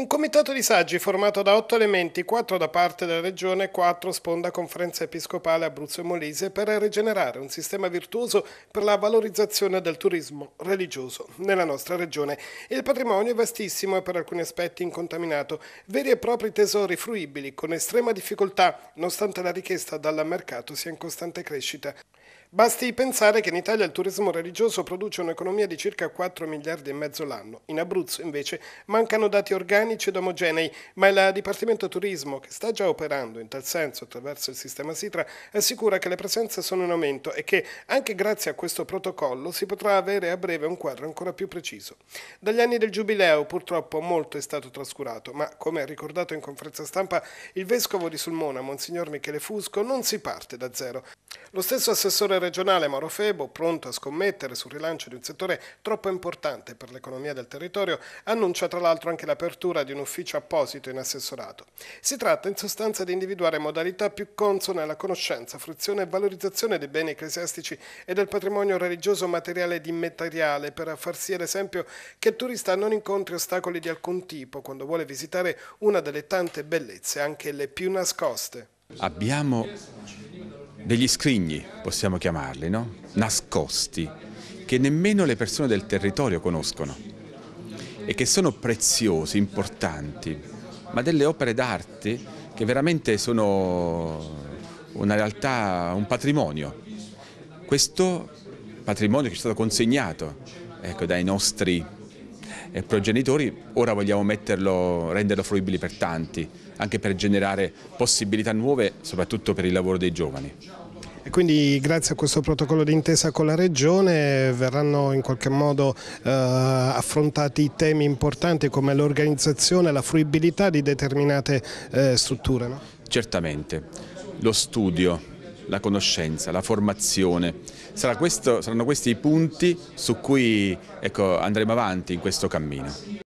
Un comitato di saggi formato da otto elementi, quattro da parte della Regione e quattro sponda Conferenza Episcopale Abruzzo e Molise per rigenerare un sistema virtuoso per la valorizzazione del turismo religioso nella nostra Regione. Il patrimonio è vastissimo e per alcuni aspetti incontaminato, veri e propri tesori fruibili con estrema difficoltà, nonostante la richiesta dal mercato sia in costante crescita. Basti pensare che in Italia il turismo religioso produce un'economia di circa 4 miliardi e mezzo l'anno. In Abruzzo, invece, mancano dati organici ed omogenei, ma il Dipartimento Turismo, che sta già operando in tal senso attraverso il sistema SITRA, assicura che le presenze sono in aumento e che, anche grazie a questo protocollo, si potrà avere a breve un quadro ancora più preciso. Dagli anni del Giubileo, purtroppo, molto è stato trascurato, ma, come ha ricordato in conferenza stampa il Vescovo di Sulmona, Monsignor Michele Fusco, non si parte da zero. Lo stesso assessore regionale Marofebo, pronto a scommettere sul rilancio di un settore troppo importante per l'economia del territorio, annuncia tra l'altro anche l'apertura di un ufficio apposito in assessorato. Si tratta in sostanza di individuare modalità più consone alla conoscenza, fruizione e valorizzazione dei beni ecclesiastici e del patrimonio religioso materiale ed immateriale per far sì ad esempio che il turista non incontri ostacoli di alcun tipo quando vuole visitare una delle tante bellezze, anche le più nascoste. Abbiamo degli scrigni, possiamo chiamarli, no? nascosti, che nemmeno le persone del territorio conoscono e che sono preziosi, importanti, ma delle opere d'arte che veramente sono una realtà, un patrimonio. Questo patrimonio che ci è stato consegnato ecco, dai nostri e progenitori, ora vogliamo metterlo, renderlo fruibile per tanti, anche per generare possibilità nuove, soprattutto per il lavoro dei giovani. E quindi grazie a questo protocollo d'intesa con la Regione verranno in qualche modo eh, affrontati temi importanti come l'organizzazione e la fruibilità di determinate eh, strutture? No? Certamente, lo studio la conoscenza, la formazione. Sarà questo, saranno questi i punti su cui ecco, andremo avanti in questo cammino.